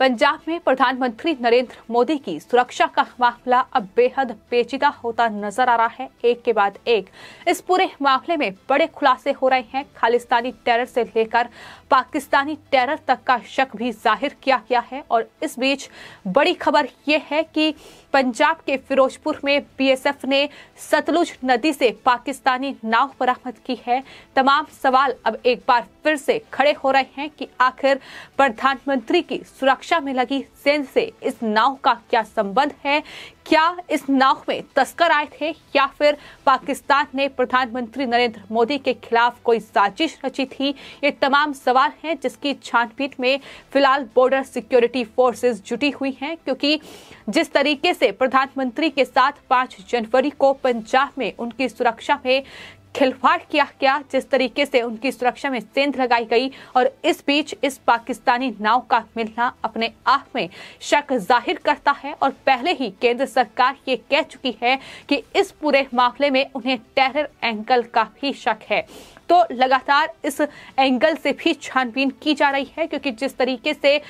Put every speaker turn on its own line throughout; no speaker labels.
पंजाब में प्रधानमंत्री नरेंद्र मोदी की सुरक्षा का मामला अब बेहद पेचीदा होता नजर आ रहा है एक के बाद एक इस पूरे मामले में बड़े खुलासे हो रहे हैं खालिस्तानी टेरर से लेकर पाकिस्तानी टेरर तक का शक भी जाहिर किया गया है और इस बीच बड़ी खबर यह है कि पंजाब के फिरोजपुर में बीएसएफ ने सतलुज नदी से पाकिस्तानी नाव बरामद की है तमाम सवाल अब एक बार फिर से खड़े हो रहे हैं कि आखिर प्रधानमंत्री की सुरक्षा सुरक्षा में लगी सेंध से इस नाव का क्या संबंध है क्या इस नाव में तस्कर आए थे या फिर पाकिस्तान ने प्रधानमंत्री नरेंद्र मोदी के खिलाफ कोई साजिश रची थी ये तमाम सवाल हैं जिसकी छानबीन में फिलहाल बॉर्डर सिक्योरिटी फोर्सेस जुटी हुई हैं क्योंकि जिस तरीके से प्रधानमंत्री के साथ 5 जनवरी को पंजाब में उनकी सुरक्षा में खिलवाड़ किया गया जिस तरीके से उनकी सुरक्षा में सेंध लगाई गई और इस बीच इस पाकिस्तानी नाव का मिलना अपने आप में शक जाहिर करता है और पहले ही केंद्र सरकार ये कह चुकी है कि इस पूरे मामले में उन्हें टेरर एंकल का भी शक है तो लगातार इस एंगल से भी छानबीन की जा रही है क्योंकि जिस तरीके से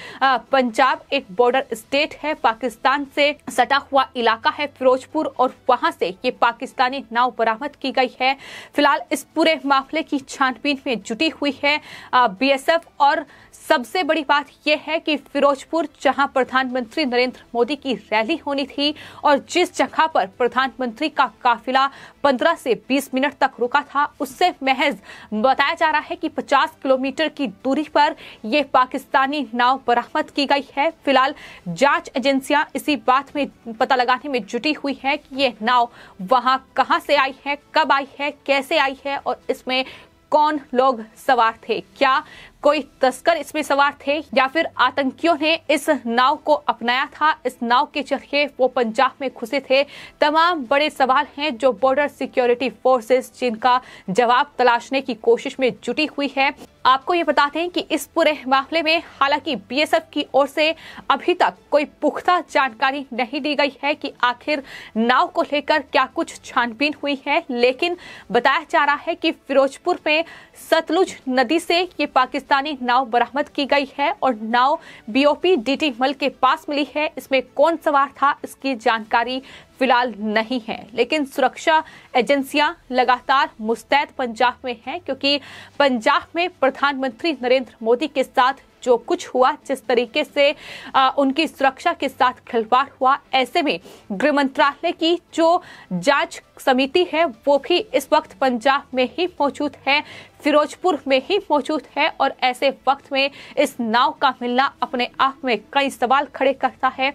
पंजाब एक बॉर्डर स्टेट है पाकिस्तान से सटा हुआ इलाका है फिरोजपुर और वहां से ये पाकिस्तानी नाव बरामद की गई है फिलहाल इस पूरे मामले की छानबीन में जुटी हुई है बीएसएफ और सबसे बड़ी बात यह है कि फिरोजपुर जहां प्रधानमंत्री नरेंद्र मोदी की रैली होनी थी और जिस जगह पर प्रधानमंत्री का काफिला 15 से 20 मिनट तक रुका था उससे महज बताया जा रहा है कि 50 किलोमीटर की दूरी पर यह पाकिस्तानी नाव बरामद की गई है फिलहाल जांच एजेंसियां इसी बात में पता लगाने में जुटी हुई है कि यह नाव वहां कहां से आई है कब आई है कैसे आई है और इसमें कौन लोग सवार थे क्या कोई तस्कर इसमें सवार थे या फिर आतंकियों ने इस नाव को अपनाया था इस नाव के चरखे वो पंजाब में घुसे थे तमाम बड़े सवाल हैं जो बॉर्डर सिक्योरिटी फोर्सेस जिनका जवाब तलाशने की कोशिश में जुटी हुई है आपको ये बताते हैं कि इस पूरे मामले में हालांकि बीएसएफ की ओर से अभी तक कोई पुख्ता जानकारी नहीं दी गई है कि आखिर नाव को लेकर क्या कुछ छानबीन हुई है लेकिन बताया जा रहा है कि फिरोजपुर में सतलुज नदी से ये पाकिस्तान पाकिस्तानी नाव बरामद की गई है और नाव बीओपी डीटी मल के पास मिली है इसमें कौन सवार था इसकी जानकारी फिलहाल नहीं है लेकिन सुरक्षा एजेंसियां लगातार मुस्तैद पंजाब में हैं क्योंकि पंजाब में प्रधानमंत्री नरेंद्र मोदी के साथ जो कुछ हुआ जिस तरीके से आ, उनकी सुरक्षा के साथ खिलवाड़ हुआ ऐसे में गृह मंत्रालय की जो जांच समिति है वो भी इस वक्त पंजाब में ही मौजूद है फिरोजपुर में ही मौजूद है और ऐसे वक्त में इस नाव का मिलना अपने आप में कई सवाल खड़े करता है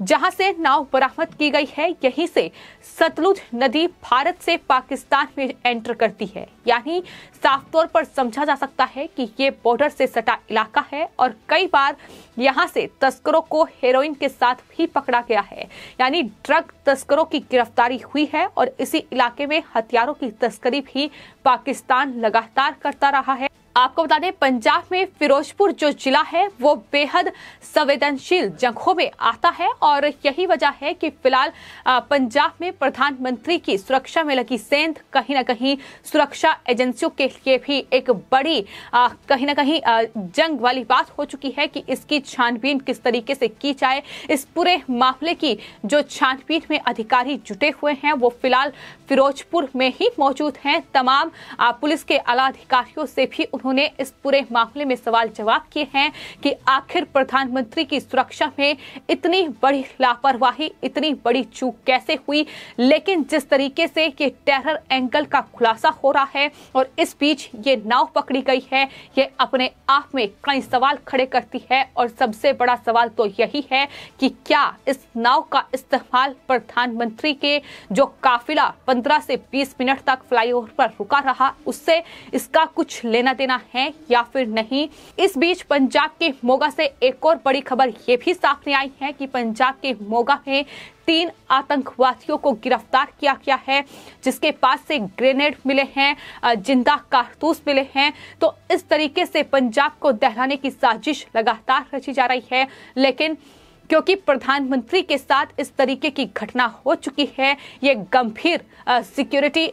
जहां से नाव बरामद की गई है यहीं से सतलुज नदी भारत से पाकिस्तान में एंटर करती है यानी साफ तौर पर समझा जा सकता है कि ये बॉर्डर से सटा इलाका है और कई बार यहां से तस्करों को हेरोइन के साथ भी पकड़ा गया है यानी ड्रग तस्करों की गिरफ्तारी हुई है और इसी इलाके में हथियारों की तस्करी भी पाकिस्तान लगातार करता रहा है आपको बता दें पंजाब में फिरोजपुर जो जिला है वो बेहद संवेदनशील जगहों में आता है और यही वजह है कि फिलहाल पंजाब में प्रधानमंत्री की सुरक्षा में लगी सेंध कहीं ना कहीं सुरक्षा एजेंसियों के लिए भी एक बड़ी कहीं ना कहीं जंग वाली बात हो चुकी है कि इसकी छानबीन किस तरीके से की जाए इस पूरे मामले की जो छानबीन में अधिकारी जुटे हुए हैं वो फिलहाल फिरोजपुर में ही मौजूद हैं तमाम पुलिस के आला अधिकारियों से भी उन्होंने इस पूरे मामले में सवाल जवाब किए हैं कि आखिर प्रधानमंत्री की सुरक्षा में इतनी बड़ी लापरवाही इतनी बड़ी चूक कैसे हुई लेकिन जिस तरीके से ये टेरर एंगल का खुलासा हो रहा है और इस बीच ये नाव पकड़ी गई है ये अपने आप में कई सवाल खड़े करती है और सबसे बड़ा सवाल तो यही है कि क्या इस नाव का इस्तेमाल प्रधानमंत्री के जो काफिला 15 से बीस मिनट तक फ्लाईओवर पर रुका रहा उससे इसका कुछ लेना देना देना है या फिर नहीं इस बीच पंजाब के मोगा से एक और बड़ी खबर ये भी सामने आई है कि पंजाब के मोगा में तीन आतंकवादियों को गिरफ्तार किया गया है जिसके पास से ग्रेनेड मिले हैं जिंदा कारतूस मिले हैं तो इस तरीके से पंजाब को दहलाने की साजिश लगातार रची जा रही है लेकिन क्योंकि प्रधानमंत्री के साथ इस तरीके की घटना हो चुकी है ये गंभीर सिक्योरिटी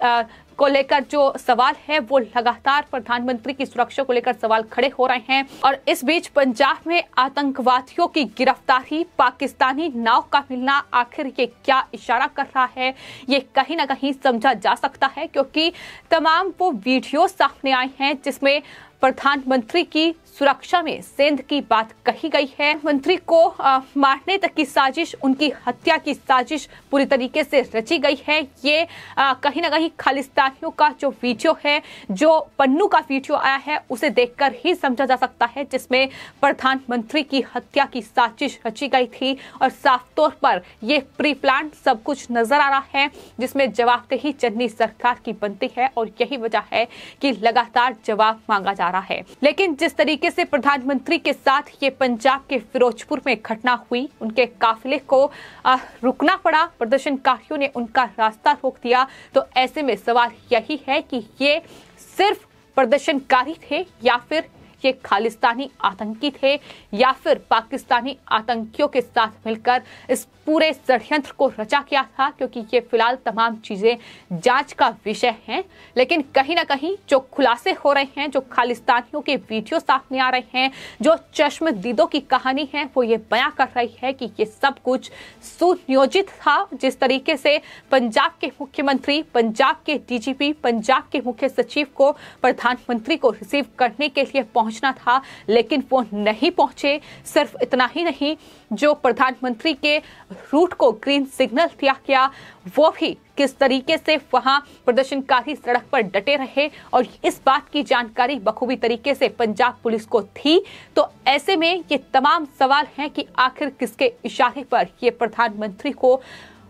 को लेकर जो सवाल है वो लगातार प्रधानमंत्री की सुरक्षा को लेकर सवाल खड़े हो रहे हैं और इस बीच पंजाब में आतंकवादियों की गिरफ्तारी पाकिस्तानी नाव का मिलना आखिर ये क्या इशारा कर रहा है ये कहीं ना कहीं समझा जा सकता है क्योंकि तमाम वो वीडियो सामने आए हैं जिसमें प्रधानमंत्री की सुरक्षा में सेंध की बात कही गई है मंत्री को आ, मारने तक की साजिश उनकी हत्या की साजिश पूरी तरीके से रची गई है ये कहीं ना कहीं खालिस्तानियों का जो वीडियो है जो पन्नू का वीडियो आया है उसे देखकर ही समझा जा सकता है जिसमें प्रधानमंत्री की हत्या की साजिश रची गई थी और साफ तौर पर यह प्री प्लान सब कुछ नजर आ रहा है जिसमें जवाबदेही चन्नी सरकार की बनती है और यही वजह है कि लगातार जवाब मांगा जा रहा है लेकिन जिस तरीके तरीके से प्रधानमंत्री के साथ ये पंजाब के फिरोजपुर में घटना हुई उनके काफिले को रुकना पड़ा प्रदर्शनकारियों ने उनका रास्ता रोक दिया तो ऐसे में सवाल यही है कि ये सिर्फ प्रदर्शनकारी थे या फिर ये खालिस्तानी आतंकी थे या फिर पाकिस्तानी आतंकियों के साथ मिलकर इस पूरे षडयंत्र को रचा किया था क्योंकि ये फिलहाल तमाम चीज़ें जांच का विषय है लेकिन कहीं ना कहीं जो खुलासे हो रहे हैं जो खालिस्तानियों के वीडियो सामने आ रहे हैं जो चश्मदीदों की कहानी है वो ये बयां कर रही है कि ये सब कुछ सुनियोजित था जिस तरीके से पंजाब के मुख्यमंत्री पंजाब के डीजीपी पंजाब के मुख्य सचिव को प्रधानमंत्री को रिसीव करने के लिए पहुंच पहुंचना था लेकिन वो नहीं पहुंचे सिर्फ इतना ही नहीं जो प्रधानमंत्री के रूट को ग्रीन सिग्नल दिया गया वो भी किस तरीके से वहां प्रदर्शनकारी सड़क पर डटे रहे और इस बात की जानकारी बखूबी तरीके से पंजाब पुलिस को थी तो ऐसे में ये तमाम सवाल हैं कि आखिर किसके इशारे पर ये प्रधानमंत्री को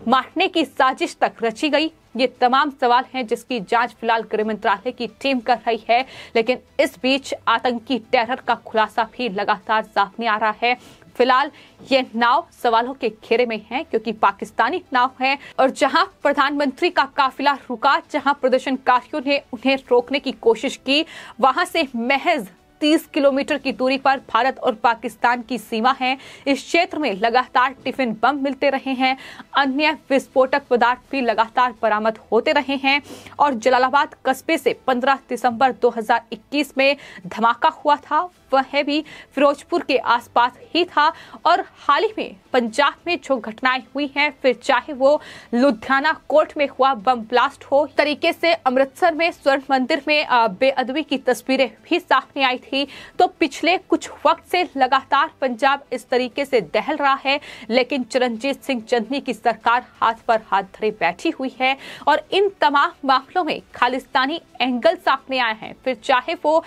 मारने की साजिश तक रची गई ये तमाम सवाल हैं जिसकी जांच फिलहाल गृह मंत्रालय की टीम कर रही है लेकिन इस बीच आतंकी टेरर का खुलासा भी लगातार सामने आ रहा है फिलहाल ये नाव सवालों के घेरे में है क्योंकि पाकिस्तानी नाव है और जहां प्रधानमंत्री का काफिला रुका जहां प्रदर्शनकारियों ने उन्हें रोकने की कोशिश की वहां से महज 30 किलोमीटर की दूरी पर भारत और पाकिस्तान की सीमा है इस क्षेत्र में लगातार टिफिन बम मिलते रहे हैं अन्य विस्फोटक पदार्थ भी लगातार बरामद होते रहे हैं और जलालाबाद कस्बे से 15 दिसंबर 2021 में धमाका हुआ था वह भी फिरोजपुर के आसपास ही था और हाल ही में पंजाब में जो घटनाएं हुई हैं फिर चाहे वो लुधियाना कोर्ट में हुआ बम ब्लास्ट हो तरीके से अमृतसर में स्वर्ण मंदिर में बेअदबी की तस्वीरें भी सामने आई थी तो पिछले कुछ वक्त से लगातार पंजाब इस तरीके से दहल रहा है लेकिन चरणजीत सिंह चंदनी की सरकार हाथ पर हाथ धरे बैठी हुई है और इन तमाम मामलों में खालिस्तानी एंगल सामने आए हैं फिर चाहे वो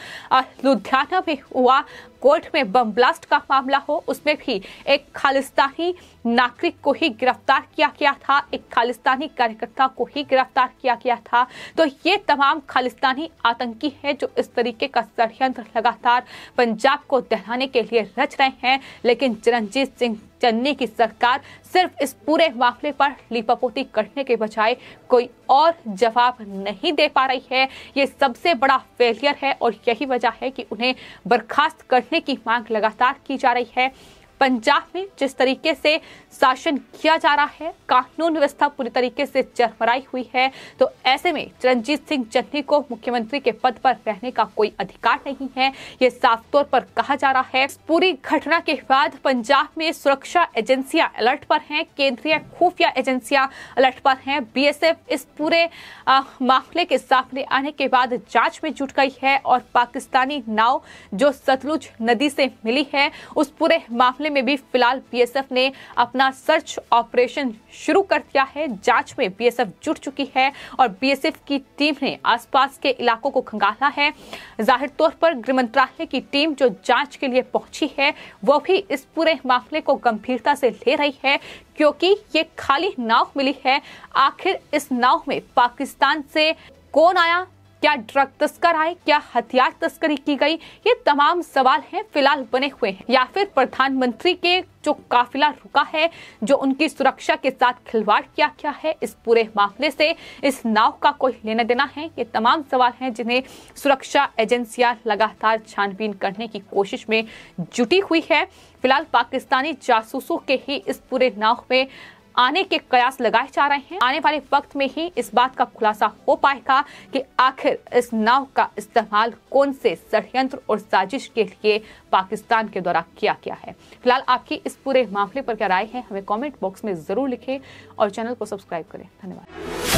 लुधियाना में हुआ Iowa कोर्ट में बम ब्लास्ट का मामला हो उसमें भी एक खालिस्तानी नागरिक को ही गिरफ्तार किया गया था एक खालिस्तानी कार्यकर्ता को ही गिरफ्तार किया गया था तो ये तमाम खालिस्तानी आतंकी हैं जो इस तरीके का षडयंत्र लगातार पंजाब को दहलाने के लिए रच रहे हैं लेकिन चिरंजीत सिंह चन्नी की सरकार सिर्फ इस पूरे मामले पर लिपापोती करने के बजाय कोई और जवाब नहीं दे पा रही है ये सबसे बड़ा फेलियर है और यही वजह है कि उन्हें बर्खास्त करने की मांग लगातार की जा रही है पंजाब में जिस तरीके से शासन किया जा रहा है कानून व्यवस्था पूरी तरीके से चरमराई हुई है तो ऐसे में चरणजीत सिंह चन्नी को मुख्यमंत्री के पद पर रहने का कोई अधिकार नहीं है ये साफ तौर पर कहा जा रहा है पूरी घटना के बाद पंजाब में सुरक्षा एजेंसियां अलर्ट पर हैं केंद्रीय खुफिया एजेंसियां अलर्ट पर हैं बीएसएफ इस पूरे मामले के सामने आने के बाद जांच में जुट गई है और पाकिस्तानी नाव जो सतलुज नदी से मिली है उस पूरे मामले में भी फिलहाल बीएसएफ ने अपना सर्च ऑपरेशन शुरू कर दिया है जांच में बीएसएफ जुट चुकी है और बीएसएफ की टीम ने आसपास के इलाकों को खंगाला है जाहिर तौर पर गृह मंत्रालय की टीम जो जांच के लिए पहुंची है वो भी इस पूरे मामले को गंभीरता से ले रही है क्योंकि ये खाली नाव मिली है आखिर इस नाव में पाकिस्तान से कौन आया क्या ड्रग तस्कर आए क्या हथियार तस्करी की गई ये तमाम सवाल हैं फिलहाल बने हुए हैं या फिर प्रधानमंत्री के जो काफिला रुका है जो उनकी सुरक्षा के साथ खिलवाड़ किया गया है इस पूरे मामले से इस नाव का कोई लेना देना है ये तमाम सवाल हैं जिन्हें सुरक्षा एजेंसियां लगातार छानबीन करने की कोशिश में जुटी हुई है फिलहाल पाकिस्तानी जासूसों के ही इस पूरे नाव में आने के कयास लगाए जा रहे हैं आने वाले वक्त में ही इस बात का खुलासा हो पाएगा कि आखिर इस नाव का इस्तेमाल कौन से षडयंत्र और साजिश के लिए पाकिस्तान के द्वारा किया गया है फिलहाल आपकी इस पूरे मामले पर क्या राय है हमें कॉमेंट बॉक्स में जरूर लिखें और चैनल को सब्सक्राइब करें धन्यवाद